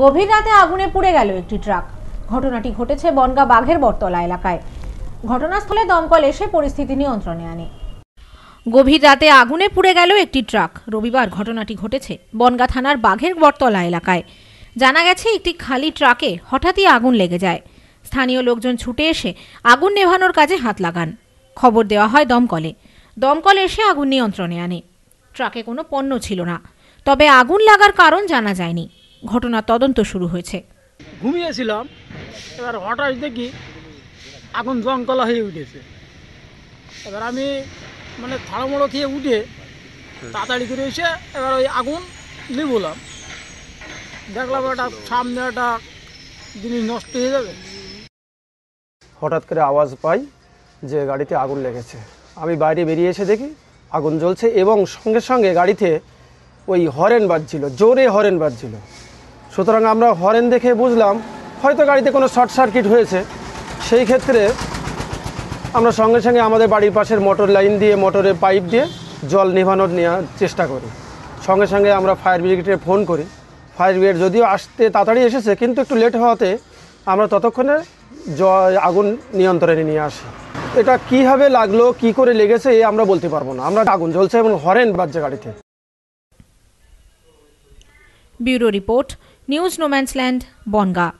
গভীর রাতে আগুনে পুড়ে গেল একটি ট্রাক ঘটনাটি ঘটেছে বনগা বাঘের বটতলা এলাকায় ঘটনাস্থলে দমকল এসে পরিস্থিতি নিয়ন্ত্রণে আনে গভীর রাতে আগুনে পুড়ে গেল একটি ট্রাক রবিবার ঘটনাটি ঘটেছে বনগা থানার বাঘের বটতলা এলাকায় জানা গেছে একটি খালি ট্রাকে হঠাৎই আগুন লেগে যায় স্থানীয় লোকজন ছুটে এসে আগুন নেভানোর কাজে হাত লাগান খবর দেওয়া হয় দমকলে দমকল এসে আগুন নিয়ন্ত্রণে আনে ট্রাকে কোনো পণ্য ছিল না তবে আগুন লাগার কারণ জানা যায়নি ঘটনা তদন্ত শুরু হয়েছে ঘুমিয়েছিলাম এবার হঠাৎ দেখি আগুন জঙ্কলা হয়ে উঠেছে এবার আমি মানে থাড়ামড়ো খেয়ে উঠে তাড়াতাড়ি করে এসে এবার ওই আগুন নিবলাম দেখলাম এটা সামনে একটা জিনিস নষ্ট হয়ে যাবে হঠাৎ করে আওয়াজ পাই যে গাড়িতে আগুন লেগেছে আমি বাইরে বেরিয়ে এসে দেখি আগুন জ্বলছে এবং সঙ্গে সঙ্গে গাড়িতে ওই হরেন বাজছিল জোরে হরেন বাজছিল সুতরাং আমরা হরেন দেখে বুঝলাম হয়তো গাড়িতে কোনো শর্ট সার্কিট হয়েছে সেই ক্ষেত্রে আমরা সঙ্গে সঙ্গে আমাদের বাড়ির পাশের মোটর লাইন দিয়ে মোটরের পাইপ দিয়ে জল নিভানোর নেওয়ার চেষ্টা করি সঙ্গে সঙ্গে আমরা ফায়ার ব্রিগেডে ফোন করি ফায়ার ব্রিগেড যদিও আসতে তাড়াতাড়ি এসেছে কিন্তু একটু লেট হওয়াতে আমরা ততক্ষণে জ আগুন নিয়ন্ত্রণে নিয়ে আসি এটা কিভাবে লাগলো কি করে লেগেছে এ আমরা বলতে পারবো না আমরা আগুন জ্বলছে এবং হরেন বাজছে গাড়িতে bureau report News No Man's Land, Bonga.